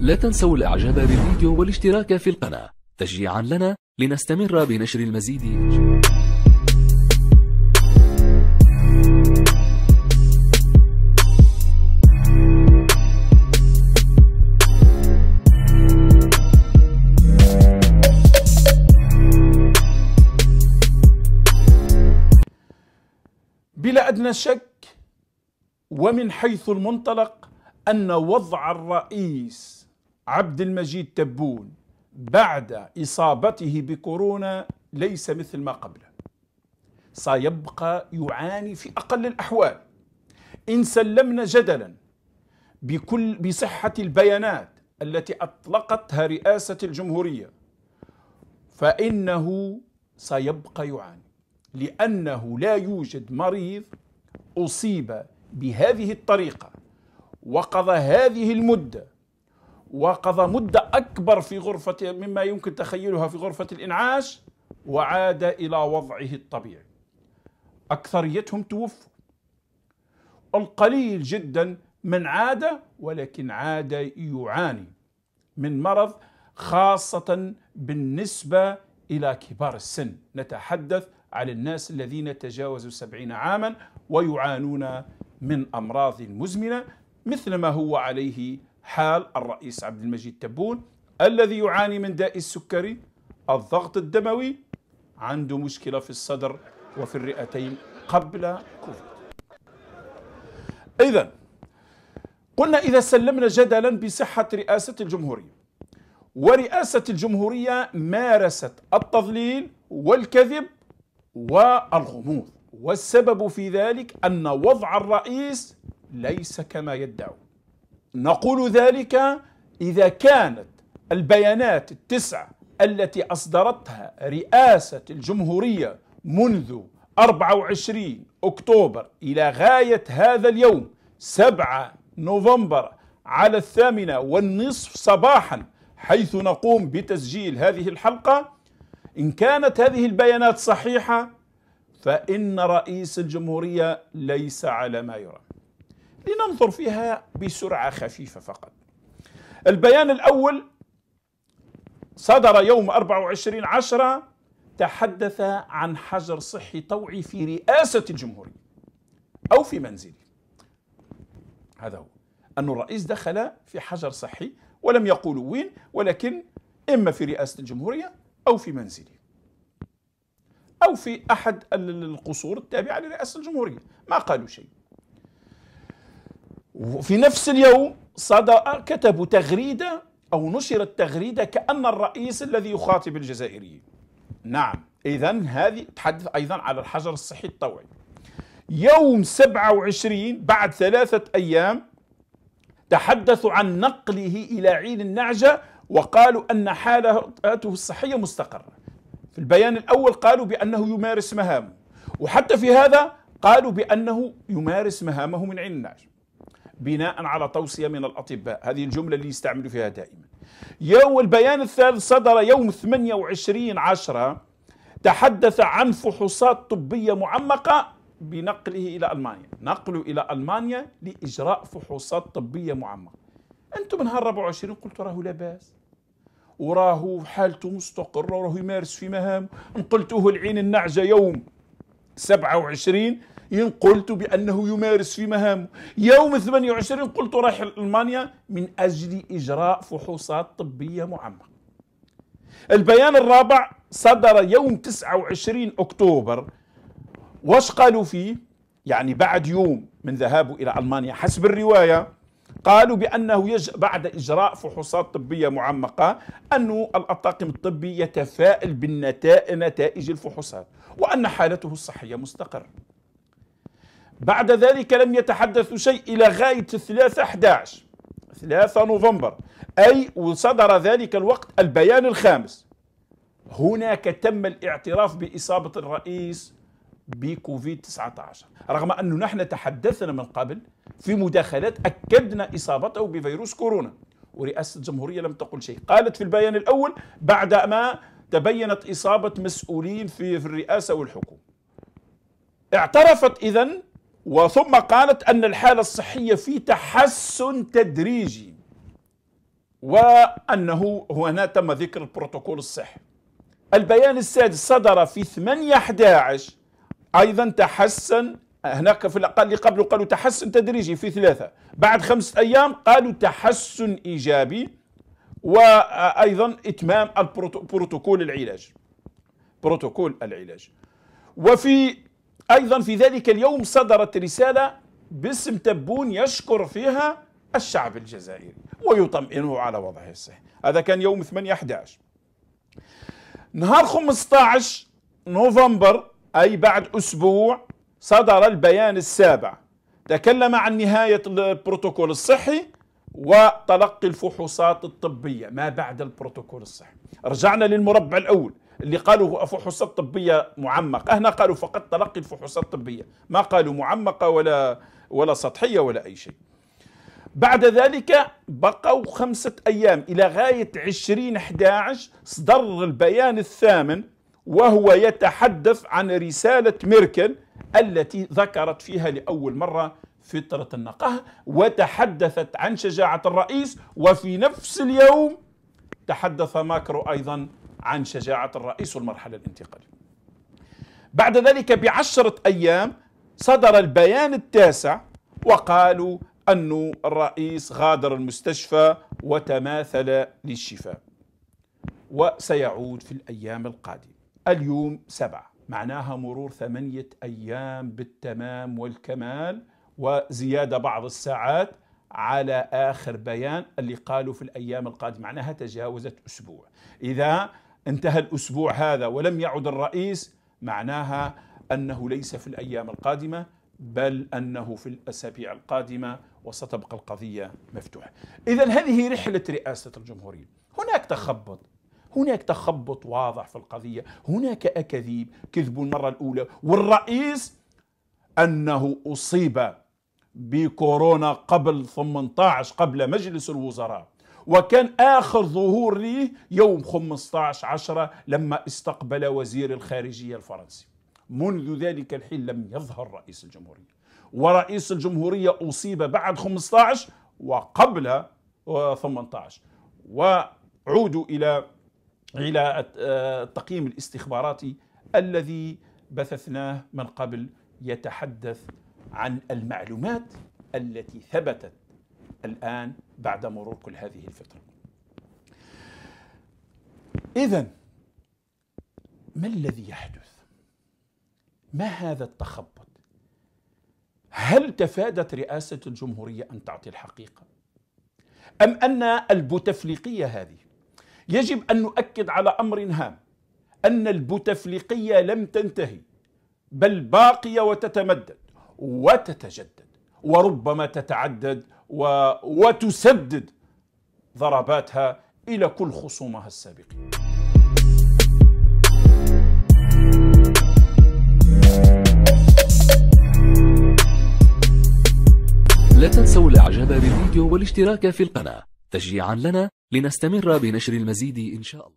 لا تنسوا الاعجاب بالفيديو والاشتراك في القناة تشجيعا لنا لنستمر بنشر المزيد بلا ادنى شك ومن حيث المنطلق ان وضع الرئيس عبد المجيد تبون بعد إصابته بكورونا ليس مثل ما قبله سيبقى يعاني في أقل الأحوال إن سلمنا جدلا بكل بصحة البيانات التي أطلقتها رئاسة الجمهورية فإنه سيبقى يعاني لأنه لا يوجد مريض أصيب بهذه الطريقة وقضى هذه المدة وقضى مدة أكبر في غرفة مما يمكن تخيلها في غرفة الإنعاش وعاد إلى وضعه الطبيعي أكثريتهم توفوا القليل جدا من عاد ولكن عاد يعاني من مرض خاصة بالنسبة إلى كبار السن نتحدث على الناس الذين تجاوزوا سبعين عاما ويعانون من أمراض مزمنة مثل ما هو عليه حال الرئيس عبد المجيد تبون الذي يعاني من داء السكري الضغط الدموي عنده مشكلة في الصدر وفي الرئتين قبل كوفيد إذا قلنا إذا سلمنا جدلا بصحة رئاسة الجمهورية ورئاسة الجمهورية مارست التضليل والكذب والغموض والسبب في ذلك أن وضع الرئيس ليس كما يدعون نقول ذلك إذا كانت البيانات التسعة التي أصدرتها رئاسة الجمهورية منذ 24 أكتوبر إلى غاية هذا اليوم 7 نوفمبر على الثامنة والنصف صباحا حيث نقوم بتسجيل هذه الحلقة إن كانت هذه البيانات صحيحة فإن رئيس الجمهورية ليس على ما يرام لننظر فيها بسرعه خفيفه فقط. البيان الاول صدر يوم 24 10 تحدث عن حجر صحي طوعي في رئاسه الجمهوريه او في منزلي. هذا هو. أن الرئيس دخل في حجر صحي ولم يقولوا وين ولكن إما في رئاسة الجمهورية أو في منزله أو في أحد القصور التابعة لرئاسة الجمهورية ما قالوا شيء وفي نفس اليوم صدر كتبوا تغريدة أو نشرت تغريدة كأن الرئيس الذي يخاطب الجزائريين نعم إذا هذه تحدث أيضا على الحجر الصحي الطوعي يوم 27 بعد ثلاثة أيام تحدثوا عن نقله إلى عين النعجة وقالوا أن حالته الصحية مستقرة في البيان الأول قالوا بأنه يمارس مهامه وحتى في هذا قالوا بأنه يمارس مهامه من عين النعجة بناء على توصية من الأطباء هذه الجملة اللي يستعملوا فيها دائما يوم البيان الثالث صدر يوم 28 عشرة تحدث عن فحوصات طبية معمقة بنقله إلى ألمانيا نقله إلى ألمانيا لإجراء فحوصات طبية معمقة أنتم من 24 قلت لا باس وراه حالته مستقرة وراه يمارس في مهام انقلته العين النعجة يوم 27 إن قلت بأنه يمارس في مهامه يوم 28 قلت رايح ألمانيا من أجل إجراء فحوصات طبية معمقة البيان الرابع صدر يوم 29 أكتوبر واش قالوا فيه يعني بعد يوم من ذهابه إلى ألمانيا حسب الرواية قالوا بأنه يج... بعد إجراء فحوصات طبية معمقة أن الطاقم الطبي يتفائل بالنتائج نتائج الفحوصات وأن حالته الصحية مستقرة بعد ذلك لم يتحدثوا شيء إلى غاية الثلاثة 11 3 نوفمبر أي وصدر ذلك الوقت البيان الخامس هناك تم الاعتراف بإصابة الرئيس بكوفيد 19 رغم أنه نحن تحدثنا من قبل في مداخلات أكدنا إصابته بفيروس كورونا ورئاسة الجمهورية لم تقل شيء قالت في البيان الأول بعد ما تبينت إصابة مسؤولين في الرئاسة والحكومة اعترفت إذن وثم قالت أن الحالة الصحية في تحسن تدريجي وأنه هنا تم ذكر البروتوكول الصحي البيان السادس صدر في 8 11 أيضا تحسن هناك في الأقل اللي قبله قالوا تحسن تدريجي في ثلاثة بعد خمسة أيام قالوا تحسن إيجابي وأيضا إتمام البروتوكول العلاج بروتوكول العلاج وفي أيضا في ذلك اليوم صدرت رسالة باسم تبون يشكر فيها الشعب الجزائري ويطمئنه على وضعه الصحي هذا كان يوم 8 11 نهار 15 نوفمبر أي بعد أسبوع صدر البيان السابع تكلم عن نهاية البروتوكول الصحي وتلقي الفحوصات الطبية ما بعد البروتوكول الصحي رجعنا للمربع الأول اللي قالوا فحوصات طبيه معمقه هنا قالوا فقط تلقي الفحوصات الطبيه ما قالوا معمقه ولا ولا سطحيه ولا اي شيء بعد ذلك بقوا خمسة أيام إلى غاية عشرين 11 صدر البيان الثامن وهو يتحدث عن رسالة ميركل التي ذكرت فيها لأول مرة فترة النقاهة وتحدثت عن شجاعة الرئيس وفي نفس اليوم تحدث ماكرو أيضا عن شجاعة الرئيس والمرحلة الانتقالية بعد ذلك بعشرة أيام صدر البيان التاسع وقالوا أن الرئيس غادر المستشفى وتماثل للشفاء وسيعود في الأيام القادمة اليوم سبعة معناها مرور ثمانية أيام بالتمام والكمال وزيادة بعض الساعات على آخر بيان اللي قالوا في الأيام القادمة معناها تجاوزت أسبوع إذا انتهى الأسبوع هذا ولم يعد الرئيس معناها أنه ليس في الأيام القادمة بل أنه في الأسابيع القادمة وستبقى القضية مفتوحة إذا هذه رحلة رئاسة الجمهورية هناك تخبط هناك تخبط واضح في القضية هناك أكاذيب كذبوا المرة الأولى والرئيس أنه أصيب بكورونا قبل 18 قبل مجلس الوزراء وكان آخر ظهور لي يوم 15 عشرة لما استقبل وزير الخارجية الفرنسي منذ ذلك الحين لم يظهر رئيس الجمهورية ورئيس الجمهورية أصيب بعد 15 وقبل 18 آه، وعودوا إلى إلى التقييم آه، الاستخباراتي الذي بثثناه من قبل يتحدث عن المعلومات التي ثبتت الآن بعد مرور كل هذه الفترة إذا ما الذي يحدث؟ ما هذا التخبط؟ هل تفادت رئاسة الجمهورية أن تعطي الحقيقة؟ أم أن البوتفليقية هذه يجب أن نؤكد على أمر هام أن البوتفليقية لم تنتهي بل باقية وتتمدد وتتجدد وربما تتعدد و... وتسدد ضرباتها إلى كل خصومها السابقين لا تنسوا الاعجاب بالفيديو والاشتراك في القناة تشجيعا لنا لنستمر بنشر المزيد إن شاء الله